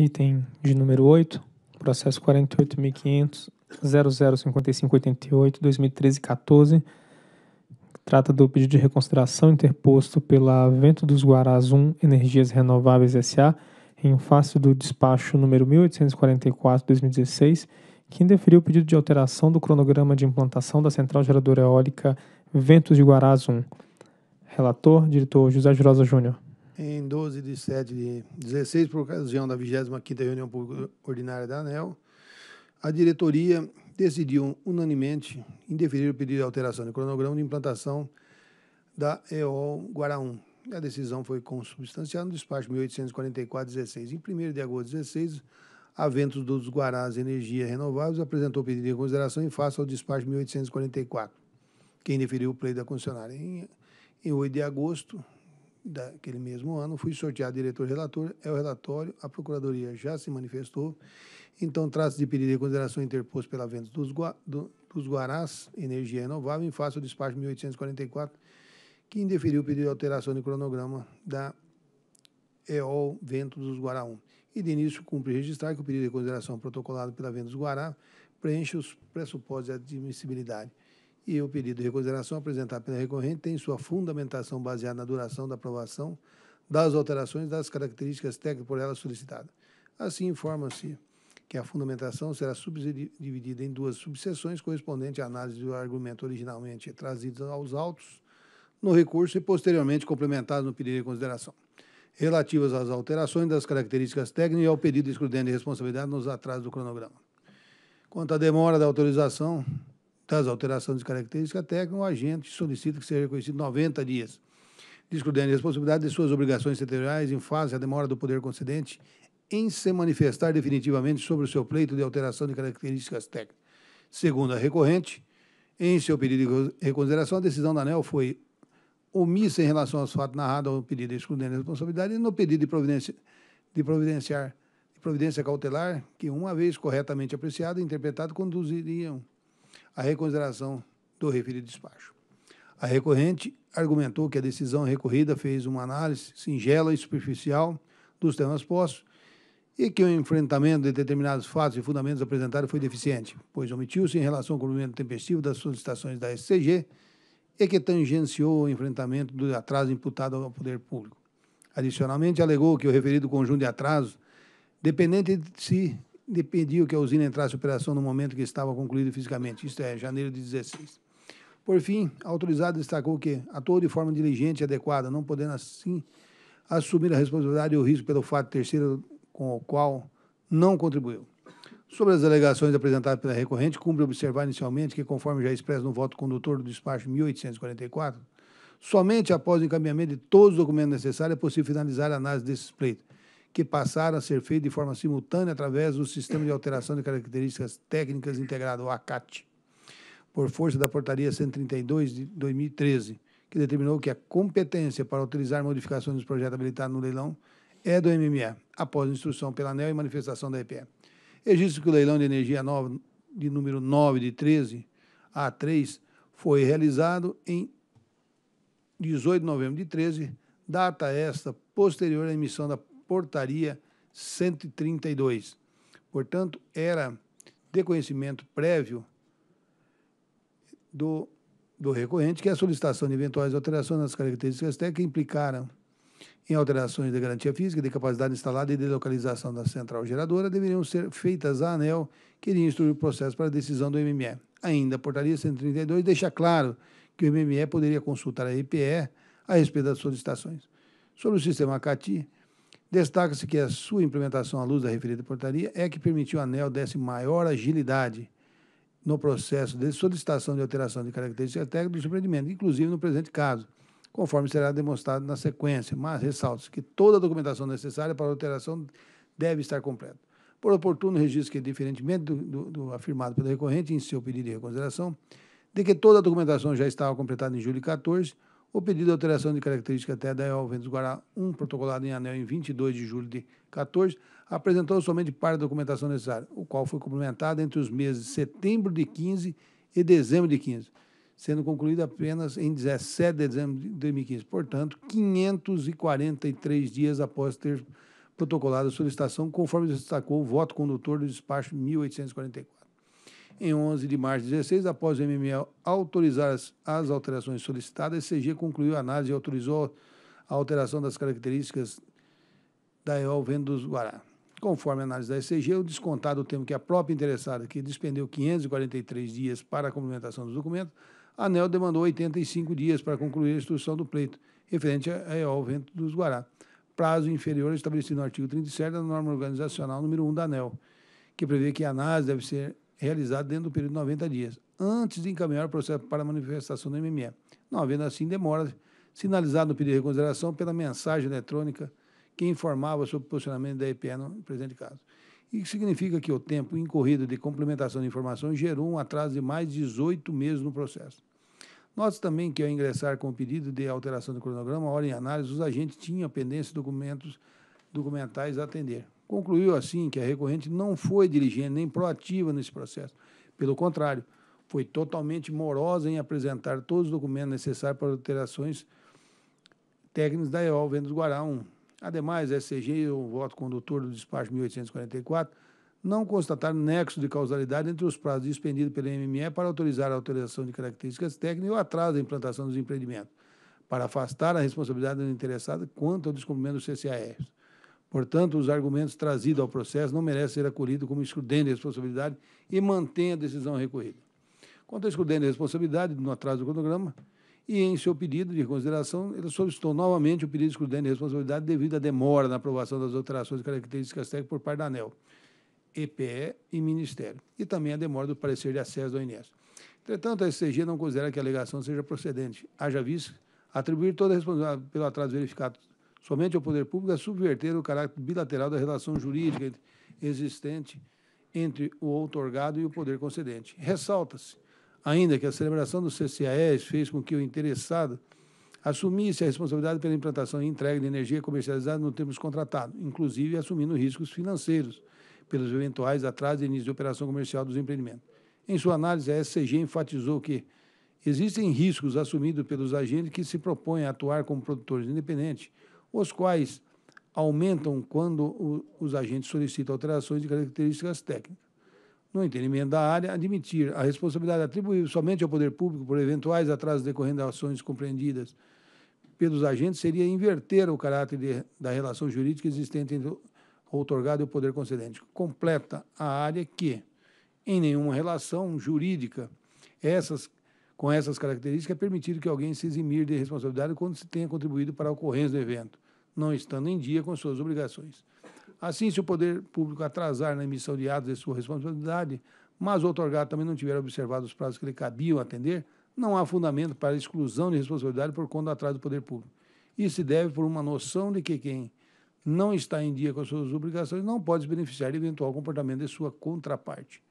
Item de número 8, processo 48.500.005588-2013-14, trata do pedido de reconsideração interposto pela Vento dos Guarás 1 Energias Renováveis S.A., em face do despacho número 1844-2016, que indeferiu o pedido de alteração do cronograma de implantação da central geradora eólica Ventos de Guarás 1. Relator, diretor José Jurosa Júnior em 12 de 7 de 16, por ocasião da 25ª reunião ordinária da ANEL, a diretoria decidiu unanimemente indeferir o pedido de alteração do cronograma de implantação da EOL Guaraum. A decisão foi consubstanciada no despacho 1844-16. Em 1 de agosto de 16, a Ventos dos Guarás Energia Renováveis apresentou o pedido de consideração em face ao despacho 1844, que indeferiu o pleito da concessionária. Em, em 8 de agosto, daquele mesmo ano, fui sorteado diretor-relator, é o relatório, a Procuradoria já se manifestou, então trata de pedir de consideração interposto pela venda dos, gua, do, dos Guarás Energia Renovável em face ao despacho 1844, que indeferiu o pedido de alteração de cronograma da EOL Vento dos Guaraú. E, de início, cumpre registrar que o pedido de consideração protocolado pela venda dos Guará preenche os pressupostos de admissibilidade. E o pedido de reconsideração apresentado pela recorrente tem sua fundamentação baseada na duração da aprovação das alterações das características técnicas por ela solicitadas. Assim, informa-se que a fundamentação será subdividida em duas subseções correspondente à análise do argumento originalmente trazido aos autos no recurso e posteriormente complementados no pedido de reconsideração relativas às alterações das características técnicas e ao pedido excludendo de responsabilidade nos atrasos do cronograma. Quanto à demora da autorização das alterações de característica técnicas o agente solicita que seja reconhecido 90 dias, excludendo a responsabilidade de suas obrigações setoriais em fase à demora do poder concedente em se manifestar definitivamente sobre o seu pleito de alteração de características técnicas. Segundo a recorrente, em seu pedido de reconsideração, a decisão da ANEL foi omissa em relação aos fatos narrados ao pedido de a de responsabilidade e no pedido de, providência, de providenciar de providência cautelar, que, uma vez corretamente apreciada e interpretada, conduziriam a reconsideração do referido despacho. A recorrente argumentou que a decisão recorrida fez uma análise singela e superficial dos temas postos e que o enfrentamento de determinados fatos e fundamentos apresentados foi deficiente, pois omitiu-se em relação ao cumprimento tempestivo das solicitações da SCG e que tangenciou o enfrentamento do atraso imputado ao poder público. Adicionalmente, alegou que o referido conjunto de atrasos, dependente de si, dependia que a usina entrasse em operação no momento que estava concluído fisicamente, isto é, janeiro de 16. Por fim, a autorizada destacou que atuou de forma diligente e adequada, não podendo assim assumir a responsabilidade e o risco pelo fato terceiro com o qual não contribuiu. Sobre as alegações apresentadas pela recorrente, cumpre observar inicialmente que, conforme já expresso no voto condutor do despacho 1844, somente após o encaminhamento de todos os documentos necessários é possível finalizar a análise desse pleito que passaram a ser feitos de forma simultânea através do Sistema de Alteração de Características Técnicas Integrado, o ACAT, por força da Portaria 132 de 2013, que determinou que a competência para utilizar modificações dos projetos habilitados no leilão é do MME, após instrução pela ANEL e manifestação da EPE. Registro que o leilão de energia nova de número 9 de 13 a 3 foi realizado em 18 de novembro de 13, data esta posterior à emissão da Portaria 132. Portanto, era de conhecimento prévio do, do recorrente que a solicitação de eventuais alterações nas características técnicas implicaram em alterações de garantia física, de capacidade instalada e de localização da central geradora deveriam ser feitas à ANEL, que iria instruir o processo para a decisão do MME. Ainda, a portaria 132 deixa claro que o MME poderia consultar a EPE a respeito das solicitações. Sobre o sistema CATI, Destaca-se que a sua implementação à luz da referida portaria é que permitiu à ANEL desse maior agilidade no processo de solicitação de alteração de característica técnica do empreendimento, inclusive no presente caso, conforme será demonstrado na sequência, mas ressalto se que toda a documentação necessária para a alteração deve estar completa. Por oportuno, registro que, diferentemente do, do, do afirmado pelo recorrente em seu pedido de reconsideração, de que toda a documentação já estava completada em julho de 14, o pedido de alteração de característica até da EOL Ventos Guará 1, protocolado em anel em 22 de julho de 14, apresentou somente parte da documentação necessária, o qual foi complementado entre os meses de setembro de 15 e dezembro de 15, sendo concluído apenas em 17 de dezembro de 2015, portanto, 543 dias após ter protocolado a solicitação, conforme destacou o voto condutor do despacho 1844. Em 11 de março de 16, após o MMA autorizar as, as alterações solicitadas, a CG concluiu a análise e autorizou a alteração das características da EOL dos Guará. Conforme a análise da ECG, o descontado tempo que a própria interessada, que despendeu 543 dias para a complementação dos documentos, a ANEL demandou 85 dias para concluir a instrução do pleito, referente à EOL Vento dos Guará, prazo inferior estabelecido no artigo 37 da norma organizacional número 1 da ANEL, que prevê que a análise deve ser realizado dentro do período de 90 dias, antes de encaminhar o processo para manifestação do MME. Não havendo assim demora, sinalizado no pedido de reconsideração pela mensagem eletrônica que informava sobre o posicionamento da EPE no presente caso. Isso significa que o tempo incorrido de complementação de informações gerou um atraso de mais 18 meses no processo. Note também que, ao ingressar com o pedido de alteração do cronograma, a hora em análise, os agentes tinham pendência de documentos documentais a atender. Concluiu assim que a recorrente não foi diligente nem proativa nesse processo. Pelo contrário, foi totalmente morosa em apresentar todos os documentos necessários para alterações técnicas da EOL Vendas Guará 1. Ademais, a SCG, o voto condutor do despacho 1844, não constataram nexo de causalidade entre os prazos dispendidos pela MME para autorizar a alteração de características técnicas e o atraso da implantação dos empreendimentos, para afastar a responsabilidade do interessado quanto ao descumprimento do CCAF. Portanto, os argumentos trazidos ao processo não merecem ser acolhidos como excludente de responsabilidade e mantém a decisão recorrida. Quanto a excludente de responsabilidade, no atraso do cronograma, e em seu pedido de reconsideração, ele solicitou novamente o pedido de excludente de responsabilidade devido à demora na aprovação das alterações características técnicas por parte da ANEL, EPE e Ministério, e também a demora do parecer de acesso do INES. Entretanto, a SCG não considera que a alegação seja procedente, haja visto atribuir toda a responsabilidade pelo atraso verificado Somente ao poder público é subverter o caráter bilateral da relação jurídica existente entre o outorgado e o poder concedente. Ressalta-se, ainda, que a celebração do CCAS fez com que o interessado assumisse a responsabilidade pela implantação e entrega de energia comercializada no termos contratado, inclusive assumindo riscos financeiros pelos eventuais atrasos de início de operação comercial dos empreendimentos. Em sua análise, a SCG enfatizou que existem riscos assumidos pelos agentes que se propõem a atuar como produtores independentes os quais aumentam quando o, os agentes solicitam alterações de características técnicas. No entendimento da área, admitir a responsabilidade atribuída somente ao poder público por eventuais atrasos decorrentes de ações compreendidas pelos agentes seria inverter o caráter de, da relação jurídica existente entre o outorgado e o poder concedente. Completa a área que, em nenhuma relação jurídica, essas com essas características, é permitido que alguém se eximir de responsabilidade quando se tenha contribuído para a ocorrência do evento, não estando em dia com suas obrigações. Assim, se o poder público atrasar na emissão de atos de sua responsabilidade, mas o otorgado também não tiver observado os prazos que lhe cabiam atender, não há fundamento para exclusão de responsabilidade por conta do atraso do poder público. Isso se deve por uma noção de que quem não está em dia com suas obrigações não pode se beneficiar de eventual comportamento de sua contraparte.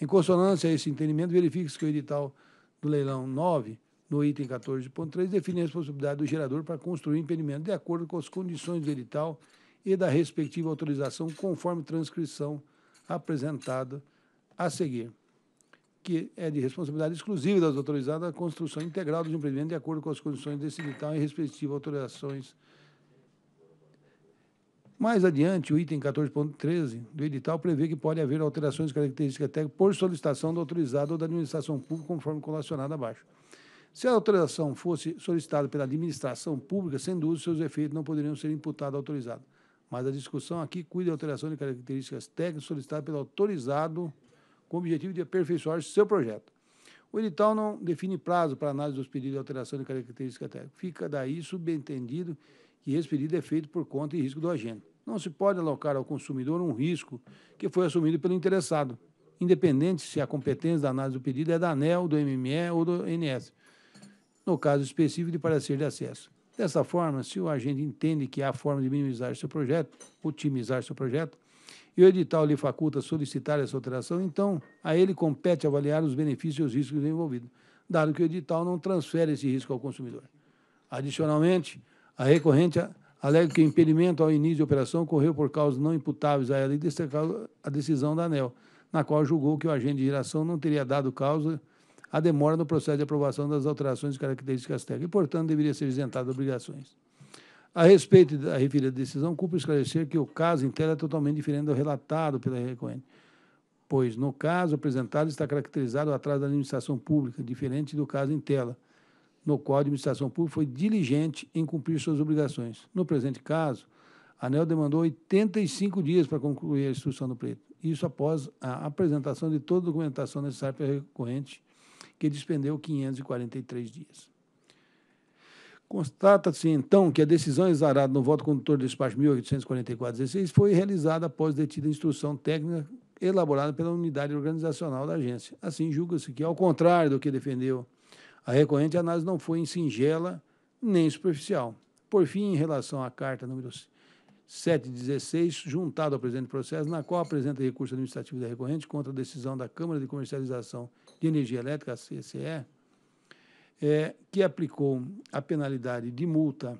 Em consonância a esse entendimento, verifique-se que o edital do leilão 9, no item 14.3, define a responsabilidade do gerador para construir impedimento de acordo com as condições do edital e da respectiva autorização, conforme transcrição apresentada a seguir, que é de responsabilidade exclusiva das autorizadas a construção integral do empreendimentos de acordo com as condições desse edital e respectivas autorizações mais adiante, o item 14.13 do edital prevê que pode haver alterações de características técnicas por solicitação do autorizado ou da administração pública, conforme colacionado abaixo. Se a alteração fosse solicitada pela administração pública, sem dúvida, seus efeitos não poderiam ser imputados ao autorizado. Mas a discussão aqui cuida da alteração de características técnicas solicitada pelo autorizado com o objetivo de aperfeiçoar seu projeto. O edital não define prazo para análise dos pedidos de alteração de características técnicas. Fica daí subentendido que esse pedido é feito por conta e risco do agente. Não se pode alocar ao consumidor um risco que foi assumido pelo interessado, independente se a competência da análise do pedido é da ANEL, do MME ou do NS, no caso específico de parecer de acesso. Dessa forma, se o agente entende que há forma de minimizar seu projeto, otimizar seu projeto, e o edital lhe faculta solicitar essa alteração, então a ele compete avaliar os benefícios e os riscos envolvidos, dado que o edital não transfere esse risco ao consumidor. Adicionalmente, a recorrente alega que o impedimento ao início de operação ocorreu por causas não imputáveis a ela e deste a decisão da ANEL, na qual julgou que o agente de geração não teria dado causa à demora no processo de aprovação das alterações de características técnicas e, portanto, deveria ser isentado de obrigações. A respeito da referida decisão, cumpre esclarecer que o caso em tela é totalmente diferente do relatado pela recorrente, pois, no caso apresentado, está caracterizado atrás da administração pública, diferente do caso em tela, no qual a administração pública foi diligente em cumprir suas obrigações. No presente caso, a ANEL demandou 85 dias para concluir a instrução do pleito. Isso após a apresentação de toda a documentação necessária para recorrente, que despendeu 543 dias. Constata-se, então, que a decisão exarada no voto condutor do despacho 1844-16 foi realizada após detida instrução técnica elaborada pela unidade organizacional da agência. Assim, julga-se que, ao contrário do que defendeu a recorrente análise não foi em singela nem superficial. Por fim, em relação à carta número 716, juntado ao presente processo, na qual apresenta recurso administrativo da recorrente contra a decisão da Câmara de Comercialização de Energia Elétrica, a CCE, é, que aplicou a penalidade de multa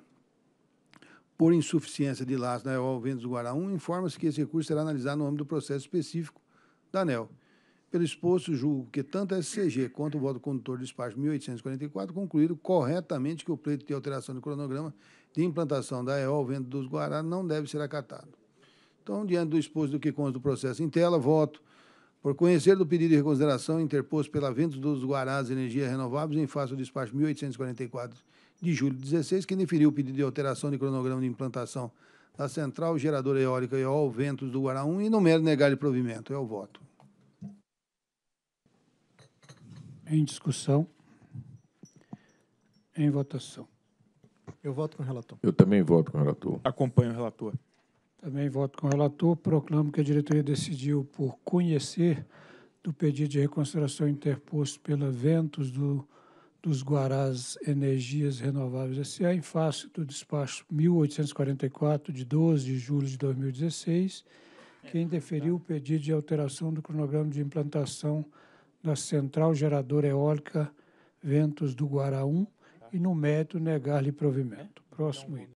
por insuficiência de laço na ANEL ao Ventos do Guaraú, informa-se que esse recurso será analisado no âmbito do processo específico da ANEL. Pelo exposto, julgo que tanto a SCG quanto o voto condutor do despacho 1844 concluíram corretamente que o pleito de alteração do cronograma de implantação da EOL venda dos Guará não deve ser acatado. Então, diante do exposto do que consta do processo em tela, voto por conhecer do pedido de reconsideração interposto pela venda dos Guarás Energias Renováveis em face do despacho 1844 de julho de 16, que definiu o pedido de alteração de cronograma de implantação da central geradora eólica EOL Ventos do Guará 1 e não mero negar de provimento. É o voto. Em discussão. Em votação. Eu voto com o relator. Eu também voto com o relator. Acompanho o relator. Também voto com o relator. Proclamo que a diretoria decidiu por conhecer do pedido de reconsideração interposto pela Ventos do, dos Guarás Energias Renováveis S.A. em face do despacho 1844 de 12 de julho de 2016, quem deferiu o pedido de alteração do cronograma de implantação na Central Geradora Eólica Ventos do Guaraum e no método negar-lhe provimento. Próximo item.